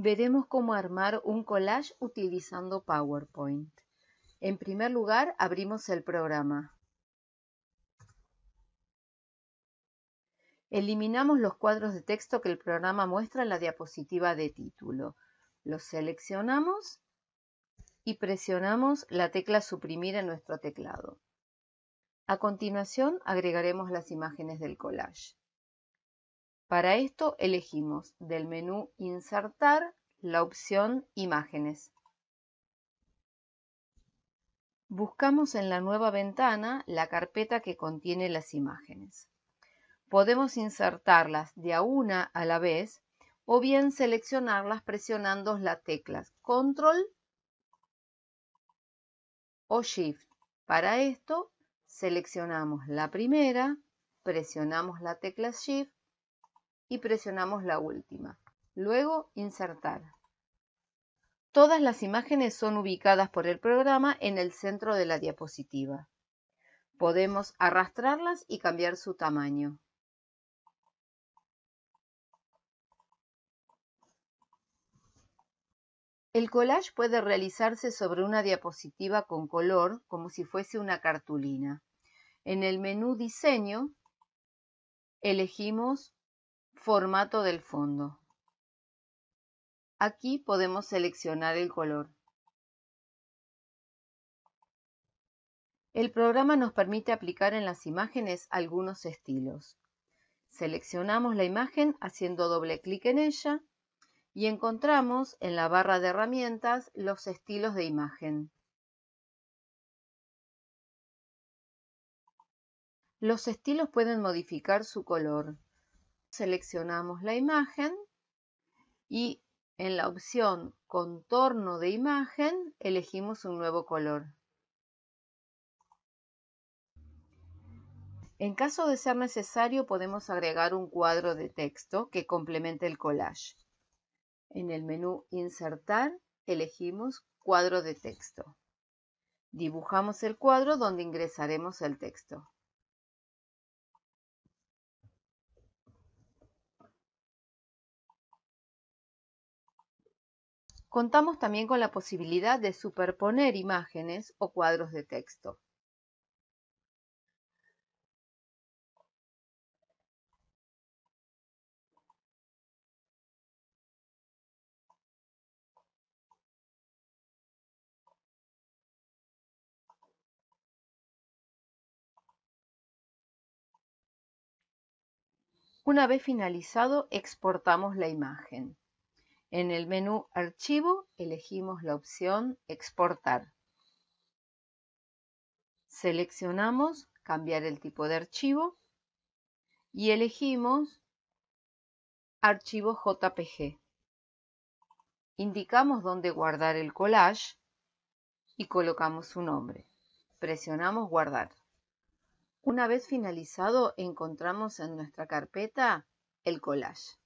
veremos cómo armar un collage utilizando PowerPoint. En primer lugar, abrimos el programa. Eliminamos los cuadros de texto que el programa muestra en la diapositiva de título. Los seleccionamos y presionamos la tecla suprimir en nuestro teclado. A continuación agregaremos las imágenes del collage. Para esto elegimos del menú Insertar la opción Imágenes. Buscamos en la nueva ventana la carpeta que contiene las imágenes. Podemos insertarlas de a una a la vez o bien seleccionarlas presionando las teclas Control o Shift. Para esto seleccionamos la primera, presionamos la tecla Shift y presionamos la última. Luego, insertar. Todas las imágenes son ubicadas por el programa en el centro de la diapositiva. Podemos arrastrarlas y cambiar su tamaño. El collage puede realizarse sobre una diapositiva con color como si fuese una cartulina. En el menú Diseño elegimos Formato del fondo. Aquí podemos seleccionar el color. El programa nos permite aplicar en las imágenes algunos estilos. Seleccionamos la imagen haciendo doble clic en ella y encontramos en la barra de herramientas los estilos de imagen. Los estilos pueden modificar su color seleccionamos la imagen y en la opción contorno de imagen elegimos un nuevo color. En caso de ser necesario podemos agregar un cuadro de texto que complemente el collage. En el menú Insertar elegimos Cuadro de texto. Dibujamos el cuadro donde ingresaremos el texto. Contamos también con la posibilidad de superponer imágenes o cuadros de texto. Una vez finalizado, exportamos la imagen. En el menú Archivo elegimos la opción Exportar. Seleccionamos Cambiar el tipo de archivo y elegimos Archivo JPG. Indicamos dónde guardar el collage y colocamos su nombre. Presionamos Guardar. Una vez finalizado, encontramos en nuestra carpeta el collage.